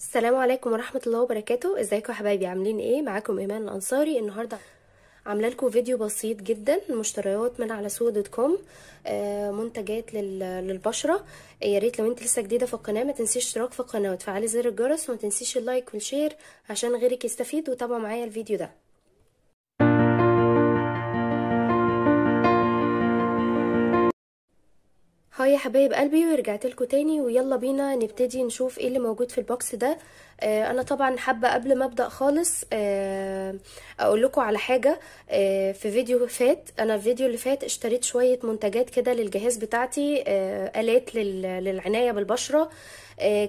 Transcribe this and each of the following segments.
السلام عليكم ورحمه الله وبركاته ازيكم يا حبايبي عاملين ايه معاكم ايمان الانصاري النهارده عامله لكم فيديو بسيط جدا مشتريات من على سوق دوت كوم آه، منتجات للبشره يا ريت لو انت لسه جديده في القناه ما تنسيش اشتراك في القناه وتفعلي زر الجرس وما تنسيش اللايك والشير عشان غيرك يستفيد وتابعوا معايا الفيديو ده يا حبايب قلبي ورجعت لكم تاني ويلا بينا نبتدي نشوف ايه اللي موجود في البوكس ده آه، انا طبعا حابه قبل ما ابدا خالص آه، اقول لكم على حاجه آه، في فيديو فات انا الفيديو اللي فات اشتريت شويه منتجات كده للجهاز بتاعتي الات للعنايه بالبشره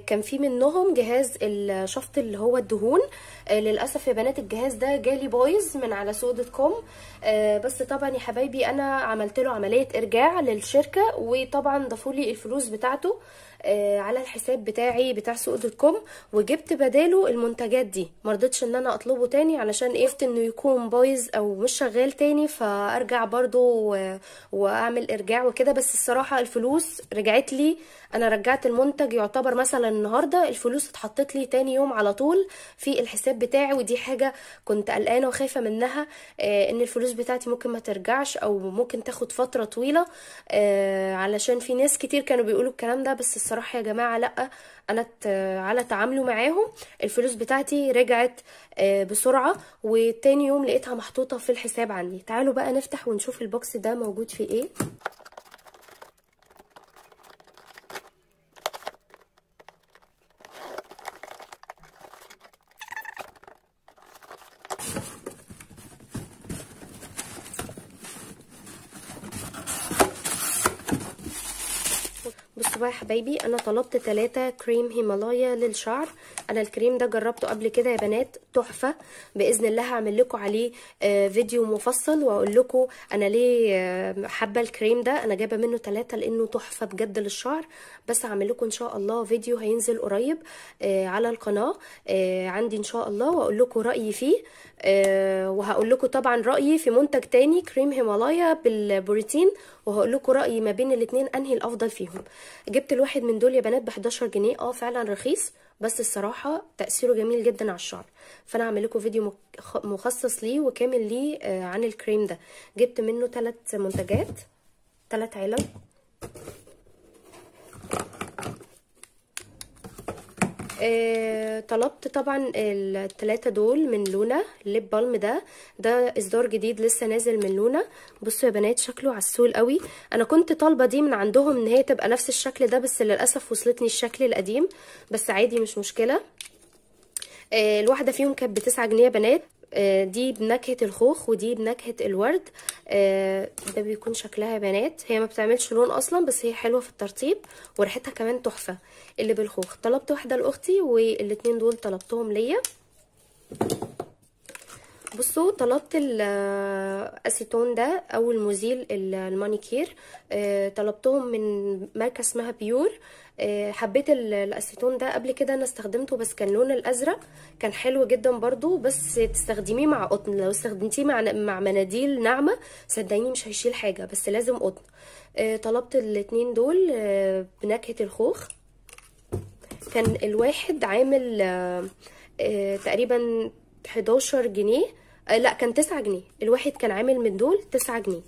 كان في منهم جهاز الشفط اللي هو الدهون للاسف يا بنات الجهاز ده جالي بايظ من على سوق دوت كوم بس طبعا يا حبايبي انا عملت له عمليه ارجاع للشركه وطبعا ضافوا لي الفلوس بتاعته آه، على الحساب بتاعي بتاع سوق دوت كوم وجبت بداله المنتجات دي مرضتش ان انا اطلبه تاني علشان قفت إيه؟ انه يكون بايظ او مش شغال تاني فارجع برضو واعمل ارجاع وكده بس الصراحه الفلوس رجعت لي انا رجعت المنتج يعتبر مثلا النهارده الفلوس اتحطت لي تاني يوم على طول في الحساب بتاعي ودي حاجه كنت قلقانه وخايفه منها آه، ان الفلوس بتاعتي ممكن ما ترجعش او ممكن تاخد فتره طويله آه، علشان في ناس كتير كانوا بيقولوا الكلام ده بس الصراحه يا جماعه لا انا على تعامله معاهم الفلوس بتاعتي رجعت آه، بسرعه وتاني يوم لقيتها محطوطه في الحساب عندي تعالوا بقى نفتح ونشوف البوكس ده موجود فيه ايه مرحبا يا حبايبي انا طلبت ثلاثة كريم هيمالايا للشعر انا الكريم ده جربته قبل كده يا بنات تحفة باذن الله هعمل لكم عليه آه، فيديو مفصل واقول لكم انا ليه آه، حابة الكريم ده انا جايبة منه ثلاثة لانه تحفة بجد للشعر بس هعمل لكم ان شاء الله فيديو هينزل قريب آه، على القناة عندي ان شاء الله واقول لكم رأيي فيه وهقول لكم طبعا رأيي في منتج تاني كريم هيمالايا بالبروتين وهقول لكم رايي ما بين الاثنين انهي الافضل فيهم جبت الواحد من دول يا بنات ب 11 جنيه اه فعلا رخيص بس الصراحه تاثيره جميل جدا على الشعر فانا هعمل لكم فيديو مخصص ليه وكامل ليه آه، عن الكريم ده جبت منه ثلاث منتجات ثلاث علب آه، طلبت طبعا التلاتة دول من لونا الليب بالم ده ده اصدار جديد لسه نازل من لونا بصوا يا بنات شكله عسول قوي انا كنت طالبه دي من عندهم ان هي تبقى نفس الشكل ده بس للاسف وصلتني الشكل القديم بس عادي مش مشكله آه، الواحده فيهم كانت بتسعة جنيه يا بنات آه، دي بنكهة الخوخ ودي بنكهة الورد آه، ده بيكون شكلها بنات هي ما بتعملش لون اصلا بس هي حلوة في الترطيب وريحتها كمان تحفة اللي بالخوخ طلبت واحدة لاختي والاتنين دول طلبتهم ليا بصوا طلبت الاسيتون ده او المزيل المانيكير آه، طلبتهم من ماركه اسمها بيور آه، حبيت الاسيتون ده قبل كده انا استخدمته بس كان لون الازرق كان حلو جدا برضو بس تستخدميه مع قطن لو استخدمتيه مع مع مناديل ناعمه صدقيني مش هيشيل حاجه بس لازم قطن آه، طلبت الاتنين دول بنكهه الخوخ كان الواحد عامل تقريبا 11 جنيه آه، لا كان 9 جنيه الواحد كان عامل من دول 9 جنيه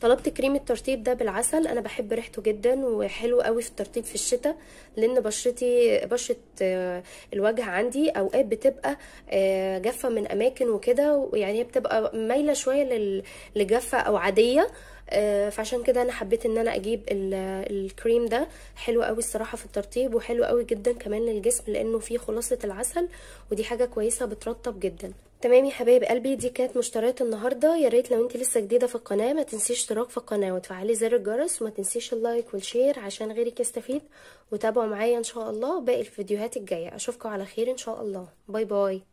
طلبت كريم الترطيب ده بالعسل انا بحب ريحته جدا وحلو قوي في الترطيب في الشتاء لان بشرتي بشره آه، الوجه عندي اوقات بتبقى آه، جافه من اماكن وكده يعني بتبقى مايله شويه لجافه او عاديه آه، فعشان كده انا حبيت ان انا اجيب الكريم ده حلو قوي الصراحه في الترطيب وحلو قوي جدا كمان للجسم لانه فيه خلاصه العسل ودي حاجه كويسه بترطب جدا تمام يا حبايب قلبي دي كانت مشتريات النهارده يا ريت لو انت لسه جديده في القناه ما تنسيش اشتراك في القناه وتفعلي زر الجرس وما تنسيش اللايك والشير عشان غيرك يستفيد وتابعوا معايا ان شاء الله باقي الفيديوهات الجايه اشوفكم على خير ان شاء الله باي باي